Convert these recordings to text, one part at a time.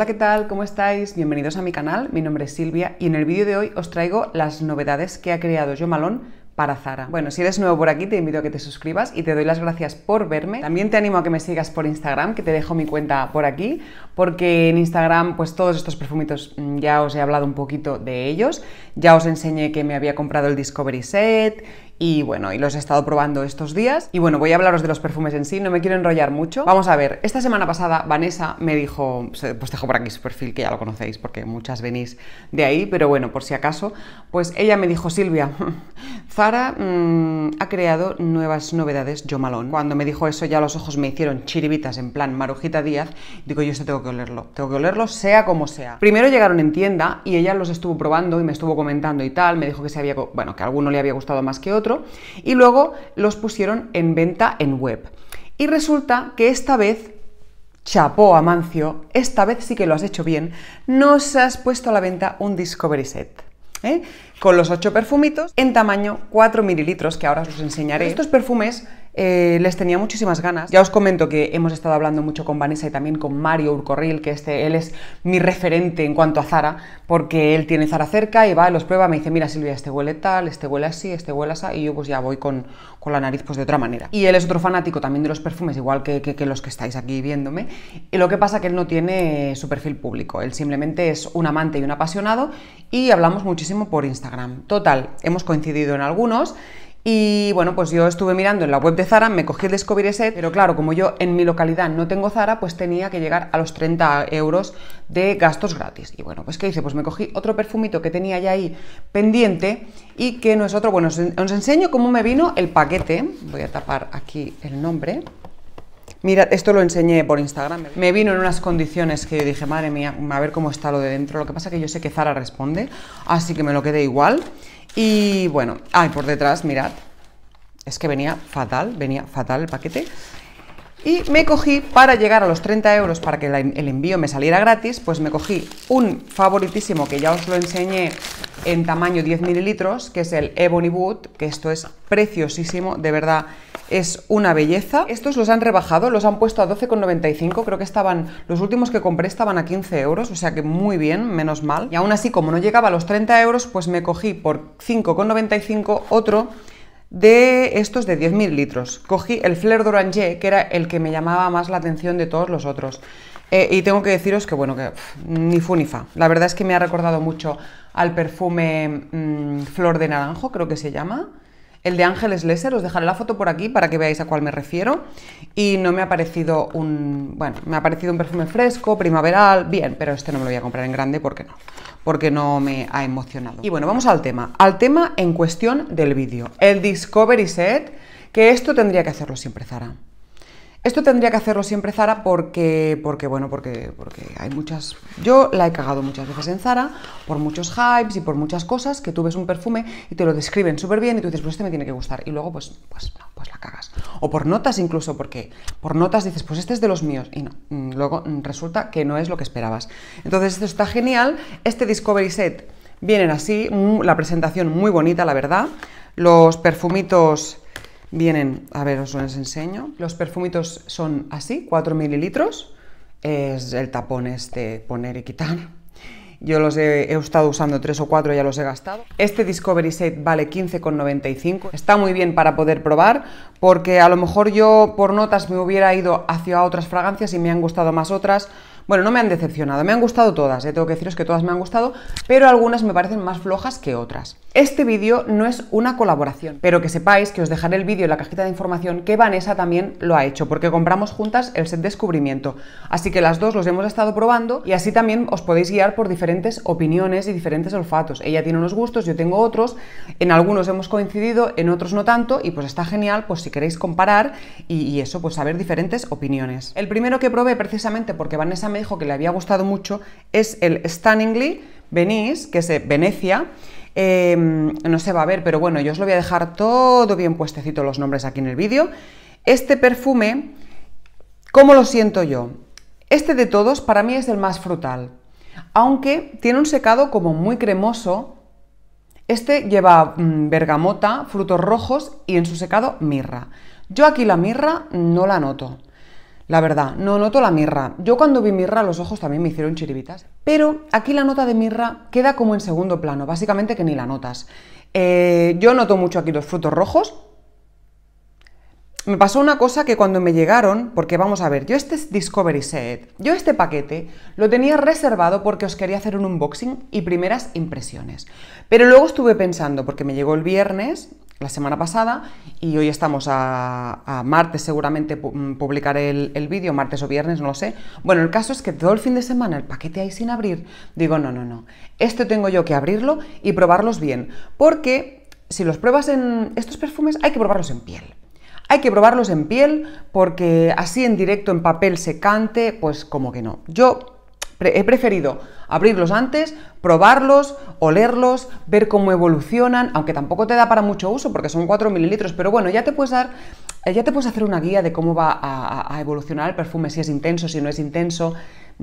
Hola, ¿qué tal? ¿Cómo estáis? Bienvenidos a mi canal, mi nombre es Silvia y en el vídeo de hoy os traigo las novedades que ha creado Yo Malón para Zara. Bueno, si eres nuevo por aquí, te invito a que te suscribas y te doy las gracias por verme. También te animo a que me sigas por Instagram, que te dejo mi cuenta por aquí, porque en Instagram, pues todos estos perfumitos mm, ya os he hablado un poquito de ellos. Ya os enseñé que me había comprado el Discovery Set y bueno, y los he estado probando estos días. Y bueno, voy a hablaros de los perfumes en sí, no me quiero enrollar mucho. Vamos a ver, esta semana pasada Vanessa me dijo, pues dejo por aquí su perfil, que ya lo conocéis porque muchas venís de ahí, pero bueno, por si acaso, pues ella me dijo, Silvia, Zara mm, ha creado nuevas novedades Yo malón, Cuando me dijo eso ya los ojos me hicieron chiribitas en plan Marujita Díaz, digo, yo esto tengo que olerlo, tengo que olerlo sea como sea. Primero llegaron en tienda y ella los estuvo probando y me estuvo comentando y tal, me dijo que se había, bueno, que alguno le había gustado más que otro, y luego los pusieron en venta en web. Y resulta que esta vez Chapó Amancio, esta vez sí que lo has hecho bien, nos has puesto a la venta un Discovery Set. ¿eh? Con los ocho perfumitos en tamaño 4 mililitros, que ahora os enseñaré. Estos perfumes eh, les tenía muchísimas ganas. Ya os comento que hemos estado hablando mucho con Vanessa y también con Mario Urcorril, que este, él es mi referente en cuanto a Zara, porque él tiene Zara cerca y va, los prueba, me dice, mira Silvia, este huele tal, este huele así, este huele así, y yo pues ya voy con, la nariz pues de otra manera. Y él es otro fanático también de los perfumes, igual que, que los que estáis aquí viéndome, y lo que pasa que él no tiene eh, su perfil público, él simplemente es un amante y un apasionado, y hablamos muchísimo por Instagram. Total, hemos coincidido en algunos, y bueno, pues yo estuve mirando en la web de Zara, me cogí el Discovery Set, pero claro, como yo en mi localidad no tengo Zara, pues tenía que llegar a los 30 euros de gastos gratis. Y bueno, pues ¿qué hice? Pues me cogí otro perfumito que tenía ya ahí pendiente y que no es otro. Bueno, os, enseño cómo me vino el paquete. Voy a tapar aquí el nombre. Mira, esto lo enseñé por Instagram. Me vino en unas condiciones que yo dije, madre mía, a ver cómo está lo de dentro. Lo que pasa que yo sé que Zara responde, así que me lo quedé igual. Y bueno, ay, por detrás, mirad, es que venía fatal, venía fatal el paquete. Y me cogí, para llegar a los 30 euros, para que el envío me saliera gratis, pues me cogí un favoritísimo que ya os lo enseñé en tamaño 10 mililitros, que es el Ebony Wood, que esto es preciosísimo, de verdad es una belleza. Estos los han rebajado, los han puesto a 12,95, creo que estaban, los últimos que compré estaban a 15 euros, o sea que muy bien, menos mal. Y aún así, como no llegaba a los 30 euros, pues me cogí por 5,95 otro de estos de 10.000 litros. Cogí el Flair d'Oranger, que era el que me llamaba más la atención de todos los otros. Eh, y tengo que deciros que, bueno, que ni fu ni fa. La verdad es que me ha recordado mucho al perfume mm, Flor de Naranjo, creo que se llama el de Ángeles Lesser, os dejaré la foto por aquí para que veáis a cuál me refiero. Y no me ha parecido un. Bueno, me ha parecido un perfume fresco, primaveral, bien, pero este no me lo voy a comprar en grande porque no. Porque no me ha emocionado. Y bueno, vamos al tema. Al tema en cuestión del vídeo. El Discovery Set, que esto tendría que hacerlo siempre Zara. Esto tendría que hacerlo siempre Zara porque, porque bueno, porque, porque hay muchas... Yo la he cagado muchas veces en Zara por muchos hypes y por muchas cosas que tú ves un perfume y te lo describen súper bien y tú dices, pues este me tiene que gustar. Y luego, pues, pues no, pues la cagas. O por notas incluso, porque por notas dices, pues este es de los míos. Y no, mm, luego mm, resulta que no es lo que esperabas. Entonces esto está genial. Este Discovery Set vienen así, mm, la presentación muy bonita, la verdad. Los perfumitos Vienen, a ver, os los enseño. Los perfumitos son así, 4 mililitros. Es el tapón este poner y quitar. Yo los he, estado usando 3 o 4, ya los he gastado. Este Discovery Set vale 15,95. Está muy bien para poder probar, porque a lo mejor yo por notas me hubiera ido hacia otras fragancias y me han gustado más otras. Bueno, no me han decepcionado, me han gustado todas, eh, tengo que deciros que todas me han gustado, pero algunas me parecen más flojas que otras. Este vídeo no es una colaboración, pero que sepáis que os dejaré el vídeo en la cajita de información que Vanessa también lo ha hecho, porque compramos juntas el set descubrimiento. Así que las dos los hemos estado probando y así también os podéis guiar por diferentes opiniones y diferentes olfatos. Ella tiene unos gustos, yo tengo otros, en algunos hemos coincidido, en otros no tanto, y pues está genial, pues si queréis comparar y, y eso, pues saber diferentes opiniones. El primero que probé precisamente porque Vanessa me dijo que le había gustado mucho es el Stunningly Venice, que es Venecia. Em, no se va a ver, pero bueno, yo os lo voy a dejar todo bien puestecito los nombres aquí en el vídeo. Este perfume, ¿cómo lo siento yo? Este de todos para mí es el más frutal, aunque tiene un secado como muy cremoso. Este lleva mm, bergamota, frutos rojos y en su secado mirra. Yo aquí la mirra no la noto. La verdad, no noto la mirra. Yo cuando vi mirra los ojos también me hicieron chiribitas. Pero aquí la nota de mirra queda como en segundo plano, básicamente que ni la notas. Eh, yo noto mucho aquí los frutos rojos, me pasó una cosa que cuando me llegaron, porque vamos a ver, yo este Discovery Set, yo este paquete lo tenía reservado porque os quería hacer un unboxing y primeras impresiones. Pero luego estuve pensando, porque me llegó el viernes, la semana pasada, y hoy estamos a, martes, seguramente mm, publicaré el, vídeo, martes o viernes, no lo sé. Bueno, el caso es que todo el fin de semana el paquete ahí sin abrir, digo, no, no, no, este tengo yo que abrirlo y probarlos bien, porque si los pruebas en estos perfumes hay que probarlos en piel. Hay que probarlos en piel porque así en directo, en papel secante, pues como que no. Yo he preferido abrirlos antes, probarlos, olerlos, ver cómo evolucionan, aunque tampoco te da para mucho uso porque son 4 mililitros, pero bueno, ya te puedes dar, eh, ya te puedes hacer una guía de cómo va a, a evolucionar el perfume, si es intenso, si no es intenso,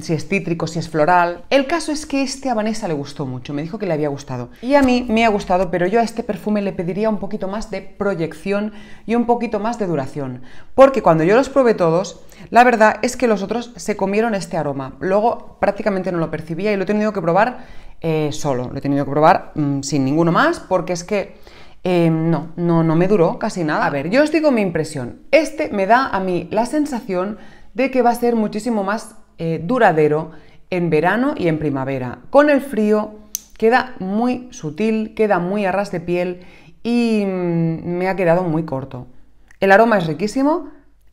si es cítrico, si es floral. El caso es que este a Vanessa le gustó mucho, me dijo que le había gustado. Y a mí me ha gustado, pero yo a este perfume le pediría un poquito más de proyección y un poquito más de duración. Porque cuando yo los probé todos, la verdad es que los otros se comieron este aroma. Luego prácticamente no lo percibía y lo he tenido que probar eh, solo, lo he tenido que probar mm, sin ninguno más, porque es que... Eh, no, no, no me duró casi nada. A ver, yo os digo mi impresión. Este me da a mí la sensación de que va a ser muchísimo más eh, duradero en verano y en primavera. Con el frío queda muy sutil, queda muy a ras de piel y mm, me ha quedado muy corto. El aroma es riquísimo,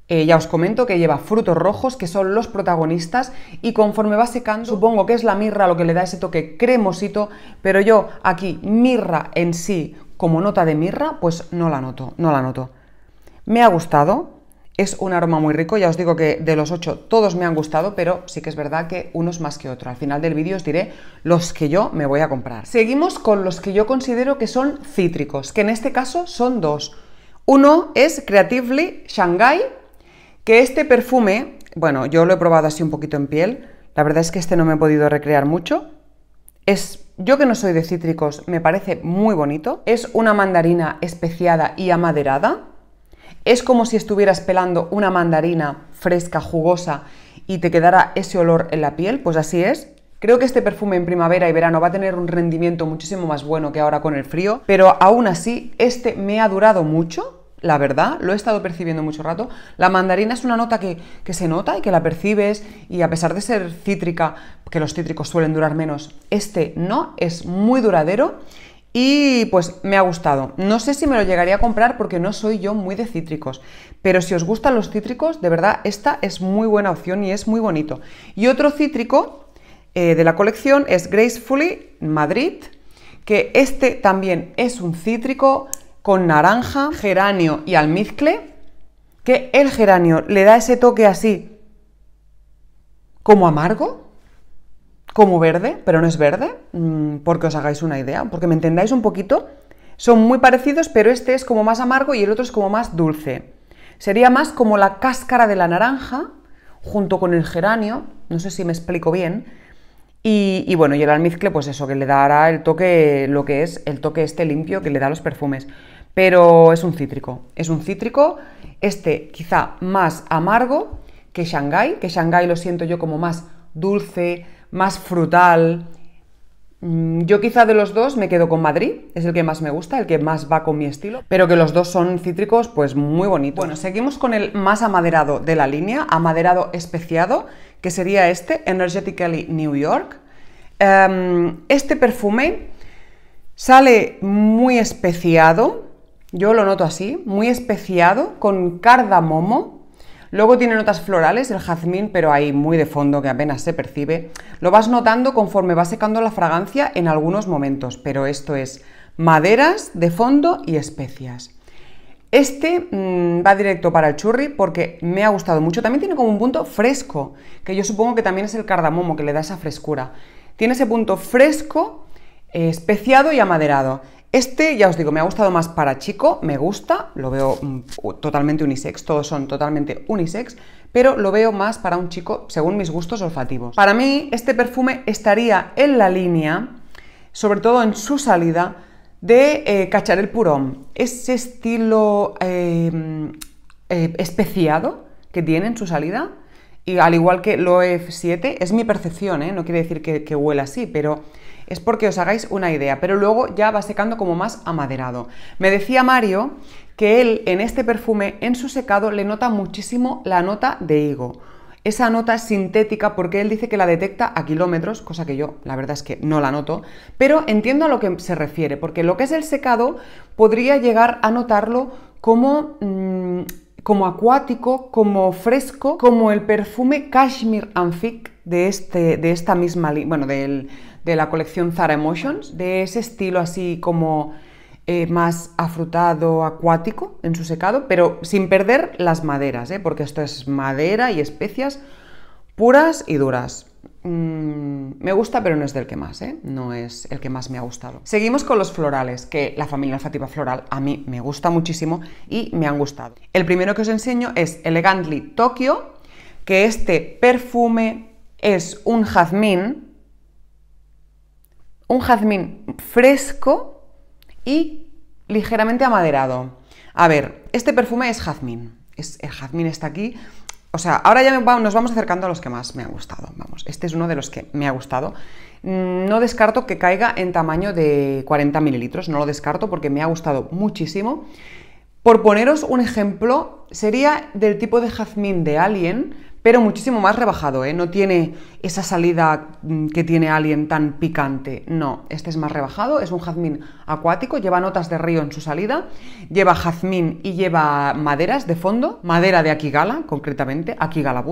eh, ya os comento que lleva frutos rojos que son los protagonistas y conforme va secando, supongo que es la mirra lo que le da ese toque cremosito, pero yo aquí mirra en sí como nota de mirra, pues no la noto, no la noto. Me ha gustado, es un aroma muy rico, ya os digo que de los ocho todos me han gustado, pero sí que es verdad que unos más que otro. Al final del vídeo os diré los que yo me voy a comprar. Seguimos con los que yo considero que son cítricos, que en este caso son dos. Uno es Creatively Shanghai, que este perfume, bueno, yo lo he probado así un poquito en piel, la verdad es que este no me he podido recrear mucho. Es, yo que no soy de cítricos, me parece muy bonito. Es una mandarina especiada y amaderada, es como si estuvieras pelando una mandarina fresca, jugosa, y te quedara ese olor en la piel, pues así es. Creo que este perfume en primavera y verano va a tener un rendimiento muchísimo más bueno que ahora con el frío, pero aún así este me ha durado mucho, la verdad, lo he estado percibiendo mucho rato. La mandarina es una nota que, se nota y que la percibes y a pesar de ser cítrica, que los cítricos suelen durar menos, este no, es muy duradero y pues me ha gustado. No sé si me lo llegaría a comprar porque no soy yo muy de cítricos, pero si os gustan los cítricos, de verdad, esta es muy buena opción y es muy bonito. Y otro cítrico eh, de la colección es Gracefully Madrid, que este también es un cítrico con naranja, geranio y almizcle, que el geranio le da ese toque así como amargo, como verde, pero no es verde, mm, porque os hagáis una idea, porque me entendáis un poquito. Son muy parecidos, pero este es como más amargo y el otro es como más dulce. Sería más como la cáscara de la naranja junto con el geranio, no sé si me explico bien. Y, bueno, y el almizcle, pues eso, que le dará el toque, lo que es el toque este limpio que le da a los perfumes. Pero es un cítrico, es un cítrico, este quizá más amargo que Shanghai, que Shanghai lo siento yo como más dulce, más frutal. Mm, yo quizá de los dos me quedo con Madrid, es el que más me gusta, el que más va con mi estilo, pero que los dos son cítricos pues muy bonito. Bueno, seguimos con el más amaderado de la línea, amaderado especiado, que sería este, Energetically New York. Em, este perfume sale muy especiado, yo lo noto así, muy especiado, con cardamomo, Luego tiene notas florales, el jazmín, pero ahí muy de fondo que apenas se percibe. Lo vas notando conforme va secando la fragancia en algunos momentos, pero esto es maderas de fondo y especias. Este mm, va directo para el churri porque me ha gustado mucho. También tiene como un punto fresco, que yo supongo que también es el cardamomo que le da esa frescura. Tiene ese punto fresco, eh, especiado y amaderado. Este, ya os digo, me ha gustado más para chico, me gusta, lo veo mm, totalmente unisex, todos son totalmente unisex, pero lo veo más para un chico según mis gustos olfativos. Para mí, este perfume estaría en la línea, sobre todo en su salida, de eh, Cacharel Cachar Purón. Ese estilo eh, mm, eh, especiado que tiene en su salida, y al igual que lo F7, es mi percepción, ¿eh? no quiere decir que, huela así, pero es porque os hagáis una idea, pero luego ya va secando como más amaderado. Me decía Mario que él en este perfume, en su secado, le nota muchísimo la nota de higo. Esa nota sintética porque él dice que la detecta a kilómetros, cosa que yo la verdad es que no la noto, pero entiendo a lo que se refiere, porque lo que es el secado podría llegar a notarlo como mm, como acuático, como fresco, como el perfume Cashmere Amphic de, este, de esta misma, línea, bueno, de la colección Zara Emotions, de ese estilo así como eh, más afrutado, acuático en su secado, pero sin perder las maderas, ¿eh? porque esto es madera y especias puras y duras. Mm, me gusta, pero no es del que más, ¿eh? No es el que más me ha gustado. Seguimos con los florales, que la familia olfativa floral a mí me gusta muchísimo y me han gustado. El primero que os enseño es Elegantly Tokyo, que este perfume es un jazmín, un jazmín fresco y ligeramente amaderado. A ver, este perfume es jazmín. Es, el jazmín está aquí o sea, ahora ya nos vamos acercando a los que más me ha gustado. Vamos, este es uno de los que me ha gustado. Mm, no descarto que caiga en tamaño de 40 mililitros, no lo descarto porque me ha gustado muchísimo. Por poneros un ejemplo, sería del tipo de jazmín de Alien, pero muchísimo más rebajado, ¿eh? No tiene esa salida mm, que tiene alguien tan picante, no, este es más rebajado, es un jazmín acuático, lleva notas de río en su salida, lleva jazmín y lleva maderas de fondo, madera de Akigala, concretamente, Akigala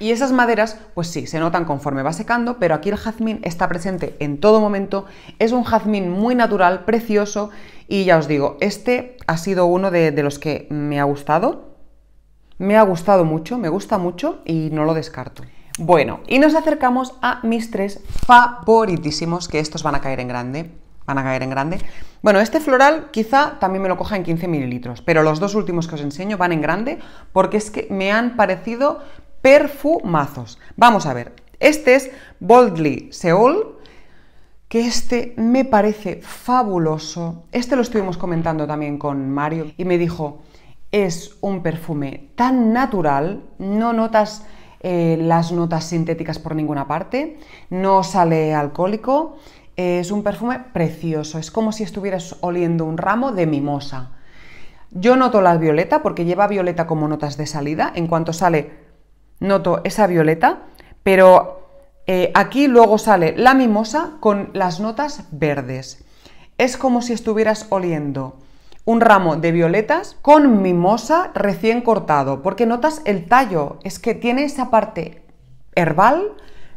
y esas maderas, pues sí, se notan conforme va secando, pero aquí el jazmín está presente en todo momento. Es un jazmín muy natural, precioso, y ya os digo, este ha sido uno de los que me ha gustado. Me ha gustado mucho, me gusta mucho y no lo descarto. Bueno, y nos acercamos a mis tres favoritísimos, que estos van a caer en grande. Van a caer en grande. Bueno, este floral quizá también me lo coja en 15 mililitros, pero los dos últimos que os enseño van en grande porque es que me han parecido perfumazos. Vamos a ver, este es Boldly Seoul, que este me parece fabuloso. Este lo estuvimos comentando también con Mario y me dijo, es un perfume tan natural, no notas eh, las notas sintéticas por ninguna parte, no sale alcohólico, es un perfume precioso, es como si estuvieras oliendo un ramo de mimosa. Yo noto la violeta porque lleva violeta como notas de salida, en cuanto sale noto esa violeta, pero eh, aquí luego sale la mimosa con las notas verdes. Es como si estuvieras oliendo un ramo de violetas con mimosa recién cortado, porque notas el tallo, es que tiene esa parte herbal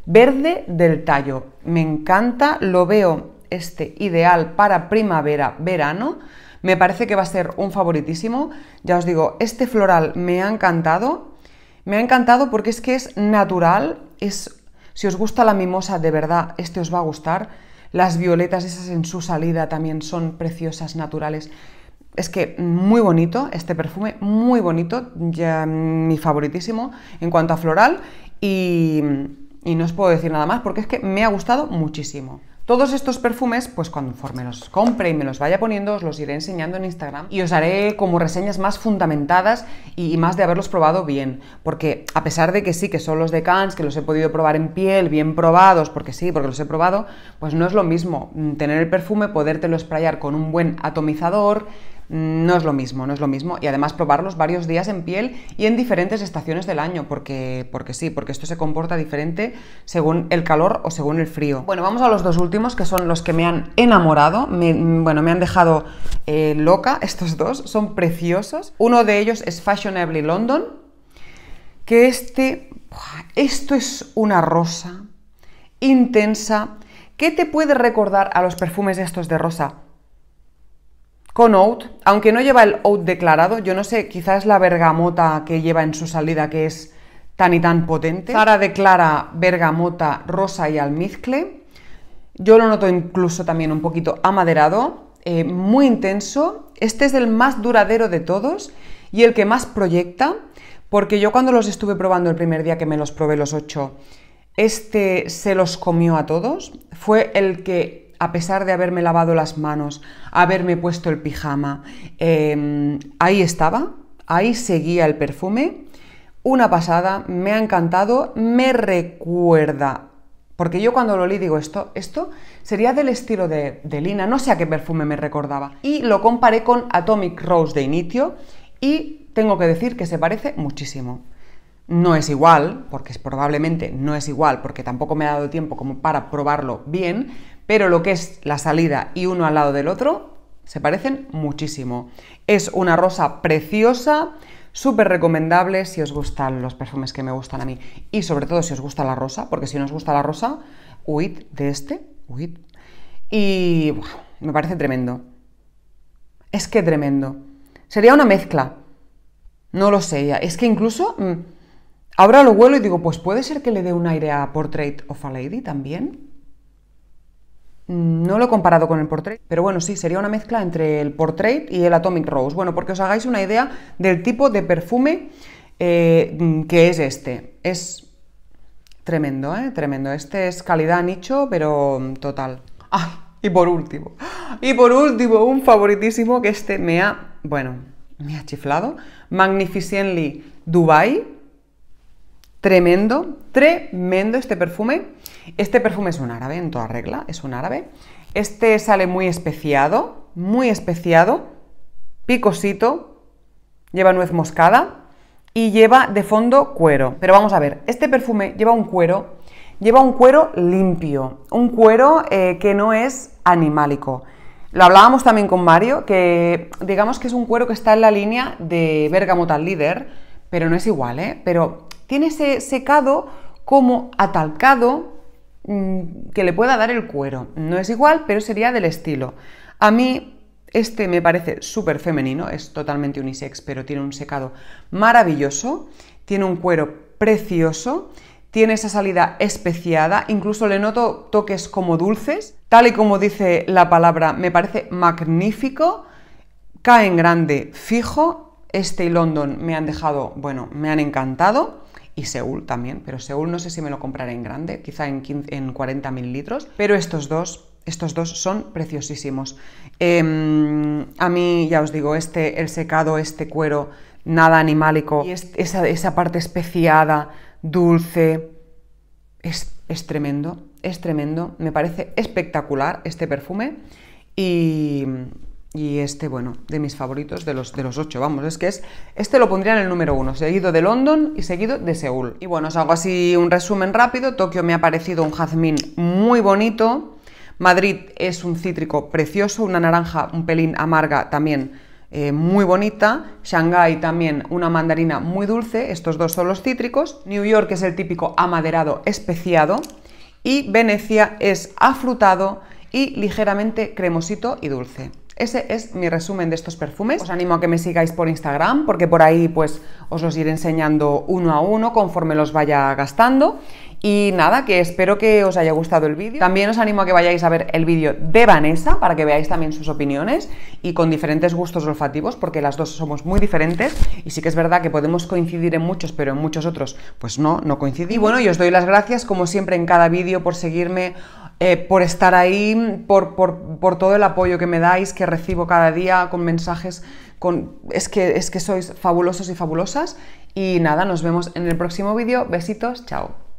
verde del tallo. Me encanta, lo veo este ideal para primavera, verano. Me parece que va a ser un favoritísimo. Ya os digo, este floral me ha encantado. Me ha encantado porque es que es natural, es si os gusta la mimosa de verdad, este os va a gustar. Las violetas esas en su salida también son preciosas, naturales es que muy bonito, este perfume, muy bonito, ya mi favoritísimo en cuanto a floral y, no os puedo decir nada más porque es que me ha gustado muchísimo. Todos estos perfumes, pues conforme los compre y me los vaya poniendo, os los iré enseñando en Instagram y os haré como reseñas más fundamentadas y más de haberlos probado bien. Porque a pesar de que sí, que son los de Cannes, que los he podido probar en piel, bien probados, porque sí, porque los he probado, pues no es lo mismo mm, tener el perfume, podértelo sprayar con un buen atomizador, no es lo mismo, no es lo mismo. Y además probarlos varios días en piel y en diferentes estaciones del año, porque, porque sí, porque esto se comporta diferente según el calor o según el frío. Bueno, vamos a los dos últimos, que son los que me han enamorado, bueno, me han dejado eh, loca, estos dos, son preciosos. Uno de ellos es Fashionably London, que este, esto es una rosa intensa, qué te puede recordar a los perfumes estos de rosa con oat, aunque no lleva el oat declarado, yo no sé, quizás la bergamota que lleva en su salida que es tan y tan potente. Sara declara bergamota, rosa y almizcle. Yo lo noto incluso también un poquito amaderado, eh, muy intenso. Este es el más duradero de todos y el que más proyecta, porque yo cuando los estuve probando el primer día que me los probé los ocho, este se los comió a todos. Fue el que a pesar de haberme lavado las manos, haberme puesto el pijama, em, ahí estaba, ahí seguía el perfume. Una pasada, me ha encantado, me recuerda. Porque yo cuando lo leí digo esto, esto sería del estilo de, de Lina, no sé a qué perfume me recordaba. Y lo comparé con Atomic Rose de inicio y tengo que decir que se parece muchísimo. No es igual, porque probablemente no es igual, porque tampoco me ha dado tiempo como para probarlo bien, pero lo que es la salida y uno al lado del otro se parecen muchísimo. Es una rosa preciosa, súper recomendable si os gustan los perfumes que me gustan a mí y sobre todo si os gusta la rosa, porque si no os gusta la rosa, huid de este, Y me parece tremendo. Es que tremendo. Sería una mezcla. No lo sé ya. Es que incluso mm, ahora lo huelo y digo, pues puede ser que le dé un aire a Portrait of a Lady también. No lo he comparado con el portrait, pero bueno, sí, sería una mezcla entre el portrait y el Atomic Rose. Bueno, porque os hagáis una idea del tipo de perfume eh, mm, que es este. Es tremendo, ¿eh? Tremendo. Este es calidad nicho, pero mm, total. ¡Ah! Y por último, y por último, un favoritísimo que este me ha, bueno, me ha chiflado. Magnificently Dubai. Tremendo, tremendo este perfume. Este perfume es un árabe, en toda regla, es un árabe. Este sale muy especiado, muy especiado, picosito, lleva nuez moscada y lleva de fondo cuero. Pero vamos a ver, este perfume lleva un cuero, lleva un cuero limpio, un cuero eh, que no es animálico. Lo hablábamos también con Mario, que digamos que es un cuero que está en la línea de Bergamo tal líder, pero no es igual, ¿eh? Pero tiene ese secado como atalcado, Mm, que le pueda dar el cuero. No es igual, pero sería del estilo. A mí este me parece súper femenino, es totalmente unisex, pero tiene un secado maravilloso, tiene un cuero precioso, tiene esa salida especiada, incluso le noto toques como dulces, tal y como dice la palabra, me parece magnífico, cae en grande fijo, este y London me han dejado, bueno, me han encantado y Seúl también, pero Seúl no sé si me lo compraré en grande, quizá en, en 40 mililitros, pero estos dos estos dos son preciosísimos. Em, a mí, ya os digo, este, el secado, este cuero, nada animálico, esa, parte especiada, dulce, es, es, tremendo, es tremendo. Me parece espectacular este perfume y, y este, bueno, de mis favoritos de los, de los ocho, vamos, es que es, este lo pondría en el número uno, seguido de London y seguido de Seúl. Y bueno, os hago así un resumen rápido, Tokio me ha parecido un jazmín muy bonito, Madrid es un cítrico precioso, una naranja un pelín amarga también eh, muy bonita, Shanghái también una mandarina muy dulce, estos dos son los cítricos, New York es el típico amaderado especiado y Venecia es afrutado y ligeramente cremosito y dulce. Ese es mi resumen de estos perfumes. Os animo a que me sigáis por Instagram porque por ahí pues os los iré enseñando uno a uno conforme los vaya gastando. Y nada, que espero que os haya gustado el vídeo. También os animo a que vayáis a ver el vídeo de Vanessa para que veáis también sus opiniones y con diferentes gustos olfativos porque las dos somos muy diferentes y sí que es verdad que podemos coincidir en muchos, pero en muchos otros pues no, no coincidí. Y bueno, y os doy las gracias como siempre en cada vídeo por seguirme eh, por estar ahí, por, todo el apoyo que me dais, que recibo cada día con mensajes. Con, es, que, es que sois fabulosos y fabulosas. Y nada, nos vemos en el próximo vídeo. Besitos, chao.